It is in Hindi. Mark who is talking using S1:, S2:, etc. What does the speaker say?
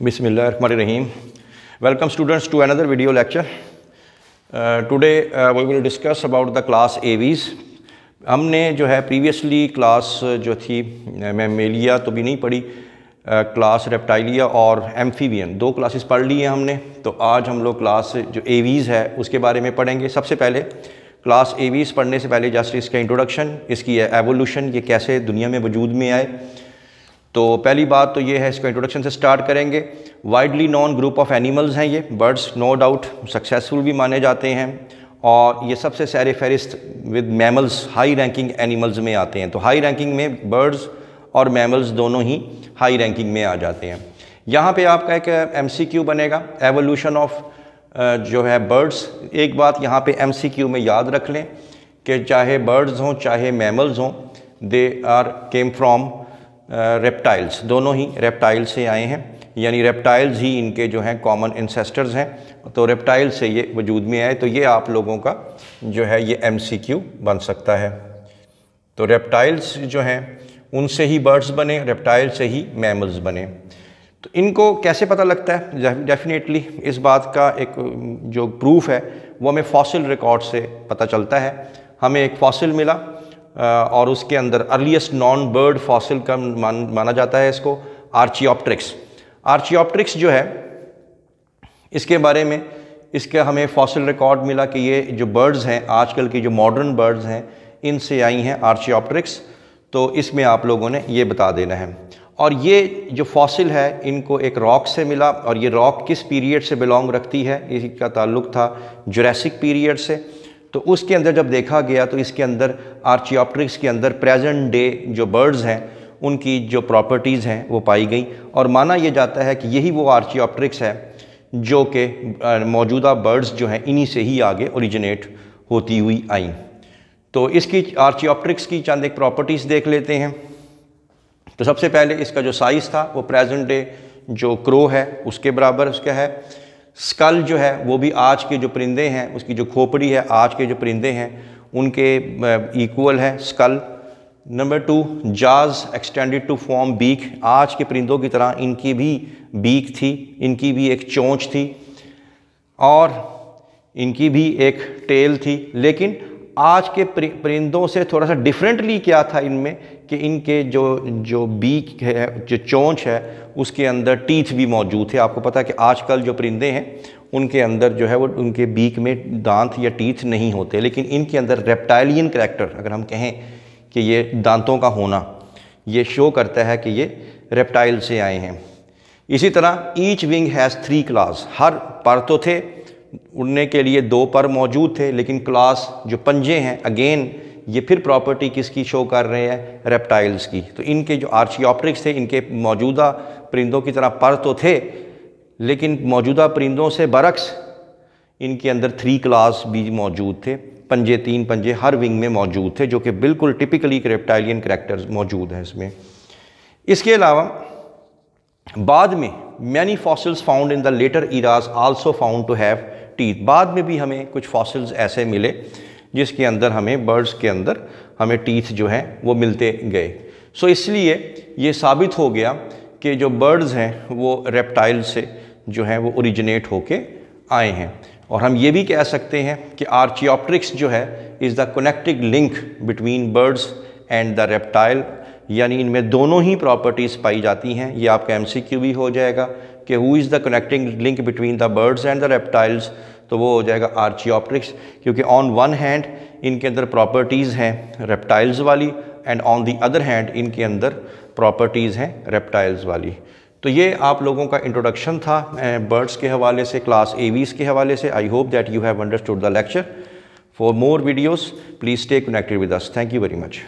S1: Bismillahirrahmanirrahim. Welcome students to another video lecture. Uh, today uh, we will discuss about the हमने जो है प्रीवियसली क्लास uh, जो थी uh, मेमेलिया तो भी नहीं पढ़ी क्लास uh, रेप्टाइलिया और एम्फीवियन दो क्लासेस पढ़ ली हैं हमने तो आज हम लोग क्लास जो एवीज़ है उसके बारे में पढ़ेंगे सबसे पहले क्लास एवीज़ पढ़ने से पहले जस्ट इसका इंट्रोडक्शन इसकी एवोल्यूशन ये कैसे दुनिया में वजूद में आए तो पहली बात तो ये है इसको इंट्रोडक्शन से स्टार्ट करेंगे widely known group of animals हैं ये बर्ड्स नो डाउट सक्सेसफुल भी माने जाते हैं और ये सबसे सैर फहरिस्त with mammals high ranking animals में आते हैं तो हाई रैंकिंग में बर्ड्स और मैमल्स दोनों ही हाई रैंकिंग में आ जाते हैं यहाँ पे आपका एक एम बनेगा एवोल्यूशन ऑफ जो है बर्ड्स एक बात यहाँ पे एम में याद रख लें कि चाहे बर्ड्स हों चाहे मैमल्स हों they are came from reptiles दोनों ही रेप्टाइल से आए हैं यानी रेप्टाइल्स ही इनके जो हैं कॉमन इंसेस्टर्स हैं तो रेप्टाइल से ये वजूद में आए तो ये आप लोगों का जो है ये एम बन सकता है तो रेप्टाइल्स जो हैं उनसे ही बर्ड्स बने रेप्टाइल से ही मैमल्स बने तो इनको कैसे पता लगता है डेफिनेटली इस बात का एक जो प्रूफ है वो हमें फॉसिल रिकॉर्ड से पता चलता है हमें एक फॉसिल मिला और उसके अंदर अर्लीस्ट नॉन बर्ड फॉसिल का मान माना जाता है इसको आर्चियोप्ट्रिक्स आर्चियोप्ट्रिक्स जो है इसके बारे में इसका हमें फॉसिल रिकॉर्ड मिला कि ये जो बर्ड्स हैं आजकल की जो मॉडर्न बर्ड्स हैं इनसे आई हैं आर्चियोप्ट्रिक्स तो इसमें आप लोगों ने ये बता देना है और ये जो फॉसिल है इनको एक रॉक से मिला और ये रॉक किस पीरियड से बिलोंग रखती है इसका ताल्लुक़ था जुरैसिक पीरियड से तो उसके अंदर जब देखा गया तो इसके अंदर आर्चियोप्ट्रिक्स के अंदर प्रेजेंट डे जो बर्ड्स हैं उनकी जो प्रॉपर्टीज़ हैं वो पाई गई और माना यह जाता है कि यही वो आर्चियोप्ट्रिक्स है जो कि मौजूदा बर्ड्स जो हैं इन्हीं से ही आगे ओरिजिनेट होती हुई आई तो इसकी आर्चियोप्ट्रिक्स की चंद एक प्रॉपर्टीज़ देख लेते हैं तो सबसे पहले इसका जो साइज़ था वो प्रेजेंट डे जो क्रो है उसके बराबर उसका है स्कल जो है वो भी आज के जो परिंदे हैं उसकी जो खोपड़ी है आज के जो परिंदे हैं उनके इक्वल है skull number two jaws extended to form beak आज के परिंदों की तरह इनकी भी बीक थी इनकी भी एक चोंच थी और इनकी भी एक टेल थी लेकिन आज के परिंदों से थोड़ा सा डिफरेंटली क्या था इनमें कि इनके जो जो बीक है जो चोंच है उसके अंदर टीथ भी मौजूद थे आपको पता है कि आजकल जो परिंदे हैं उनके अंदर जो है वो उनके बीक में दांत या टीथ नहीं होते लेकिन इनके अंदर रेप्टाइलियन करेक्टर अगर हम कहें कि ये दांतों का होना ये शो करता है कि ये रेप्टाइल से आए हैं इसी तरह each wing has three claws हर पर तो थे उड़ने के लिए दो पर मौजूद थे लेकिन क्लास जो पंजे हैं अगेन ये फिर प्रॉपर्टी किसकी शो कर रहे हैं रेप्टाइल्स की तो इनके जो आर्चियोप्ट्रिक्स थे इनके मौजूदा परिंदों की तरह पर तो थे लेकिन मौजूदा परिंदों से बरक्स इनके अंदर थ्री क्लास भी मौजूद थे पंजे तीन पंजे हर विंग में मौजूद थे जो कि बिल्कुल टिपिकली रेप्टाइलियन करेक्टर्स मौजूद हैं इसमें इसके अलावा बाद में many fossils found in the later eras also found to have teeth बाद में भी हमें कुछ फॉसिल्स ऐसे मिले जिसके अंदर हमें बर्ड्स के अंदर हमें टीथ जो हैं वो मिलते गए सो इसलिए ये साबित हो गया कि जो बर्ड्स हैं वो रेप्टाइल से जो हैं वो ओरिजिनेट होके आए हैं और हम ये भी कह सकते हैं कि आर्चियोप्ट्रिक्स जो है is the connecting link between birds and the reptile यानी इनमें दोनों ही प्रॉपर्टीज़ पाई जाती हैं ये आपका एम भी हो जाएगा कि who is the connecting link between the birds and the reptiles तो वो हो जाएगा आर्चियोप्टिक्स क्योंकि ऑन वन हैंड इनके अंदर प्रॉपर्टीज़ हैं रेप्टाइल्स वाली and on the other hand इनके अंदर प्रॉपर्टीज़ हैं रेप्टाइल्स वाली तो ये आप लोगों का इंट्रोडक्शन था बर्ड्स के हवाले से क्लास एवीज़ के हवाले से I hope that you have understood the lecture for more videos please stay connected with us thank you very much